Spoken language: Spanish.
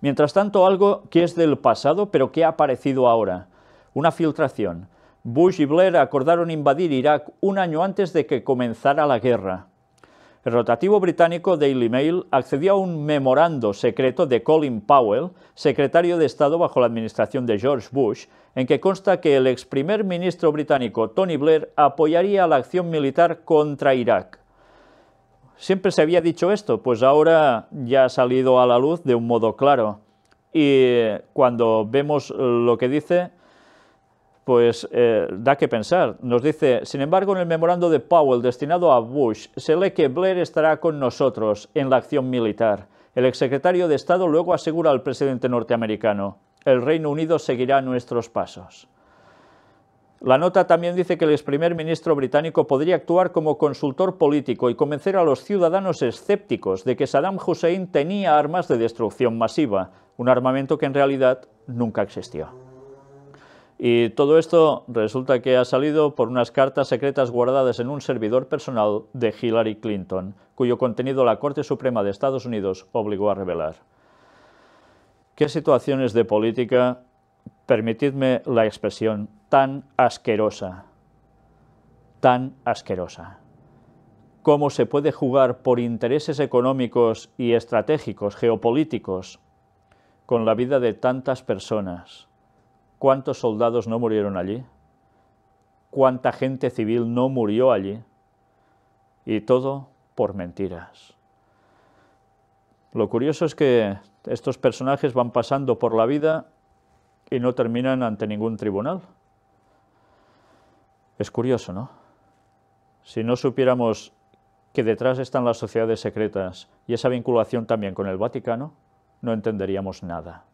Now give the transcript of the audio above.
Mientras tanto, algo que es del pasado, pero que ha aparecido ahora. Una filtración. Bush y Blair acordaron invadir Irak un año antes de que comenzara la guerra. El rotativo británico Daily Mail accedió a un memorando secreto de Colin Powell, secretario de Estado bajo la administración de George Bush, en que consta que el ex primer ministro británico Tony Blair apoyaría la acción militar contra Irak. Siempre se había dicho esto, pues ahora ya ha salido a la luz de un modo claro. Y cuando vemos lo que dice, pues eh, da que pensar. Nos dice, sin embargo, en el memorando de Powell destinado a Bush, se lee que Blair estará con nosotros en la acción militar. El exsecretario de Estado luego asegura al presidente norteamericano, el Reino Unido seguirá nuestros pasos. La nota también dice que el ex primer ministro británico podría actuar como consultor político y convencer a los ciudadanos escépticos de que Saddam Hussein tenía armas de destrucción masiva, un armamento que en realidad nunca existió. Y todo esto resulta que ha salido por unas cartas secretas guardadas en un servidor personal de Hillary Clinton, cuyo contenido la Corte Suprema de Estados Unidos obligó a revelar. ¿Qué situaciones de política permitidme la expresión, tan asquerosa, tan asquerosa. ¿Cómo se puede jugar por intereses económicos y estratégicos, geopolíticos, con la vida de tantas personas? ¿Cuántos soldados no murieron allí? ¿Cuánta gente civil no murió allí? Y todo por mentiras. Lo curioso es que estos personajes van pasando por la vida y no terminan ante ningún tribunal. Es curioso, ¿no? Si no supiéramos que detrás están las sociedades secretas y esa vinculación también con el Vaticano, no entenderíamos nada.